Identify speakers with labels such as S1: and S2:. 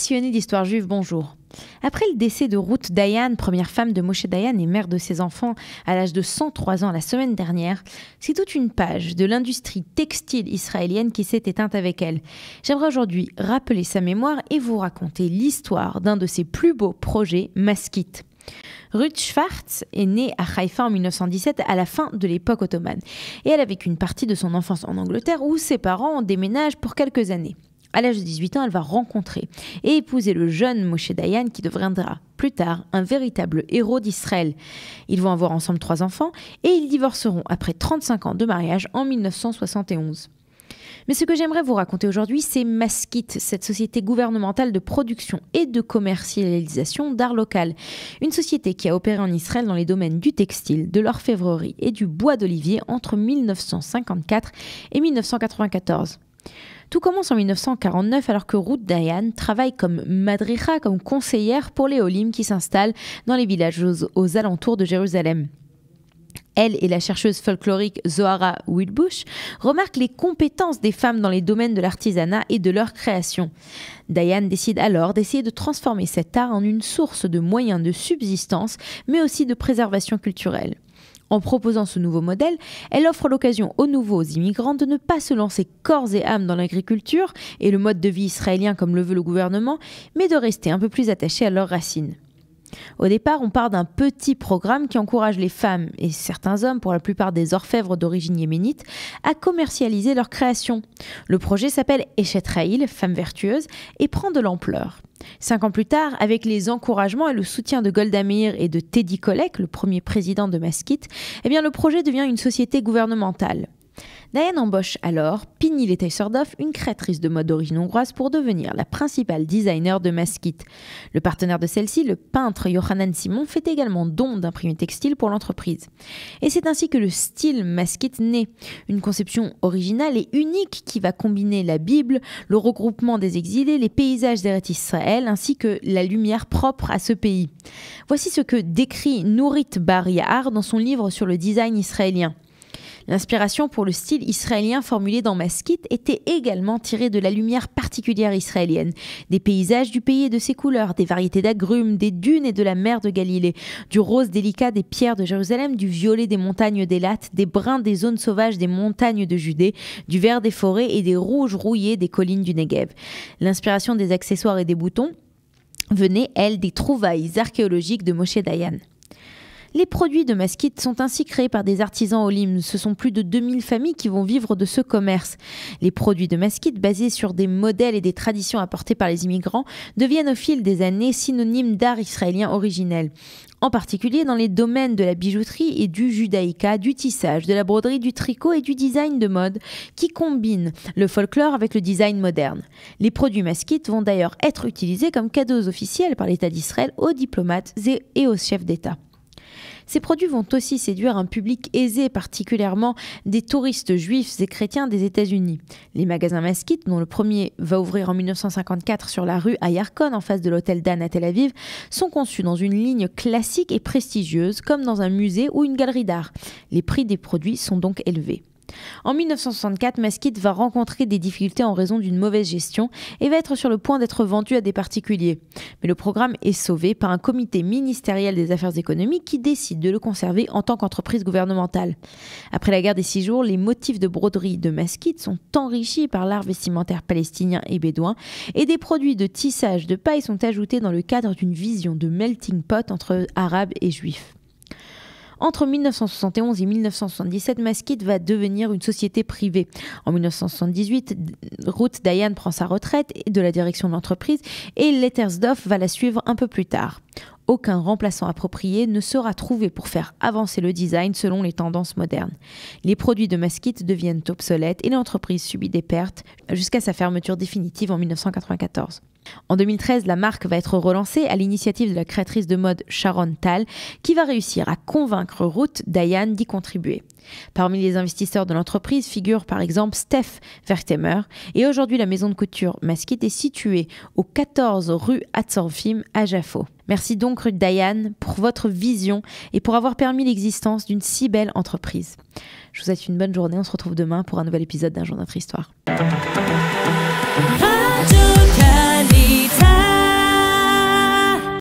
S1: Passionné d'histoire juive, bonjour. Après le décès de Ruth Dayan, première femme de Moshe Dayan et mère de ses enfants à l'âge de 103 ans la semaine dernière, c'est toute une page de l'industrie textile israélienne qui s'est éteinte avec elle. J'aimerais aujourd'hui rappeler sa mémoire et vous raconter l'histoire d'un de ses plus beaux projets, Maskit. Ruth Schwartz est née à Haïfa en 1917 à la fin de l'époque ottomane et elle a vécu une partie de son enfance en Angleterre où ses parents déménagent pour quelques années. À l'âge de 18 ans, elle va rencontrer et épouser le jeune Moshe Dayan qui deviendra plus tard un véritable héros d'Israël. Ils vont avoir ensemble trois enfants et ils divorceront après 35 ans de mariage en 1971. Mais ce que j'aimerais vous raconter aujourd'hui, c'est Maskit, cette société gouvernementale de production et de commercialisation d'art local. Une société qui a opéré en Israël dans les domaines du textile, de l'orfèvrerie et du bois d'olivier entre 1954 et 1994. Tout commence en 1949 alors que Ruth Dayan travaille comme madricha, comme conseillère pour les Olim qui s'installent dans les villages aux, alentours de Jérusalem. Elle et la chercheuse folklorique Zohara Wilbush remarquent les compétences des femmes dans les domaines de l'artisanat et de leur création. Diane décide alors d'essayer de transformer cet art en une source de moyens de subsistance, mais aussi de préservation culturelle. En proposant ce nouveau modèle, elle offre l'occasion aux nouveaux immigrants de ne pas se lancer corps et âme dans l'agriculture et le mode de vie israélien comme le veut le gouvernement, mais de rester un peu plus attachés à leurs racines. Au départ, on part d'un petit programme qui encourage les femmes et certains hommes, pour la plupart des orfèvres d'origine yéménite, à commercialiser leurs créations. Le projet s'appelle Echet femme vertueuse et prend de l'ampleur. Cinq ans plus tard, avec les encouragements et le soutien de Golda Meir et de Teddy Kollek, le premier président de Masquite, eh bien le projet devient une société gouvernementale. Diane embauche alors Pini letaille une créatrice de mode d'origine hongroise, pour devenir la principale designer de masquites. Le partenaire de celle-ci, le peintre Johanan Simon, fait également don d'imprimés textile pour l'entreprise. Et c'est ainsi que le style masquite naît, une conception originale et unique qui va combiner la Bible, le regroupement des exilés, les paysages d'Eret Israël, ainsi que la lumière propre à ce pays. Voici ce que décrit Nourit Bar dans son livre sur le design israélien. L'inspiration pour le style israélien formulé dans masquit était également tirée de la lumière particulière israélienne, des paysages du pays et de ses couleurs, des variétés d'agrumes, des dunes et de la mer de Galilée, du rose délicat des pierres de Jérusalem, du violet des montagnes des Lattes, des brins des zones sauvages des montagnes de Judée, du vert des forêts et des rouges rouillés des collines du Negev. L'inspiration des accessoires et des boutons venait, elle, des trouvailles archéologiques de Moshe Dayan. Les produits de masquite sont ainsi créés par des artisans au Lim. Ce sont plus de 2000 familles qui vont vivre de ce commerce. Les produits de masquite, basés sur des modèles et des traditions apportées par les immigrants, deviennent au fil des années synonymes d'art israélien originel. En particulier dans les domaines de la bijouterie et du judaïka, du tissage, de la broderie, du tricot et du design de mode qui combinent le folklore avec le design moderne. Les produits masquite vont d'ailleurs être utilisés comme cadeaux officiels par l'État d'Israël aux diplomates et aux chefs d'État. Ces produits vont aussi séduire un public aisé, particulièrement des touristes juifs et chrétiens des États-Unis. Les magasins Maskit, dont le premier va ouvrir en 1954 sur la rue Ayarkon, en face de l'hôtel Dan à Tel Aviv, sont conçus dans une ligne classique et prestigieuse, comme dans un musée ou une galerie d'art. Les prix des produits sont donc élevés. En 1964, Mesquite va rencontrer des difficultés en raison d'une mauvaise gestion et va être sur le point d'être vendu à des particuliers. Mais le programme est sauvé par un comité ministériel des affaires économiques qui décide de le conserver en tant qu'entreprise gouvernementale. Après la guerre des six jours, les motifs de broderie de Masquite sont enrichis par l'art vestimentaire palestinien et bédouin et des produits de tissage de paille sont ajoutés dans le cadre d'une vision de melting pot entre arabes et juifs. Entre 1971 et 1977, Masquite va devenir une société privée. En 1978, Ruth Diane prend sa retraite de la direction de l'entreprise et Lettersdorf va la suivre un peu plus tard aucun remplaçant approprié ne sera trouvé pour faire avancer le design selon les tendances modernes. Les produits de Maskit deviennent obsolètes et l'entreprise subit des pertes jusqu'à sa fermeture définitive en 1994. En 2013, la marque va être relancée à l'initiative de la créatrice de mode Sharon Tal, qui va réussir à convaincre Ruth Diane d'y contribuer. Parmi les investisseurs de l'entreprise figure par exemple Steph Vertemer, et aujourd'hui la maison de couture Masquite est située au 14 rue Atsorfim à Jaffo. Merci donc Ruth Diane pour votre vision et pour avoir permis l'existence d'une si belle entreprise. Je vous souhaite une bonne journée, on se retrouve demain pour un nouvel épisode d'un jour notre histoire.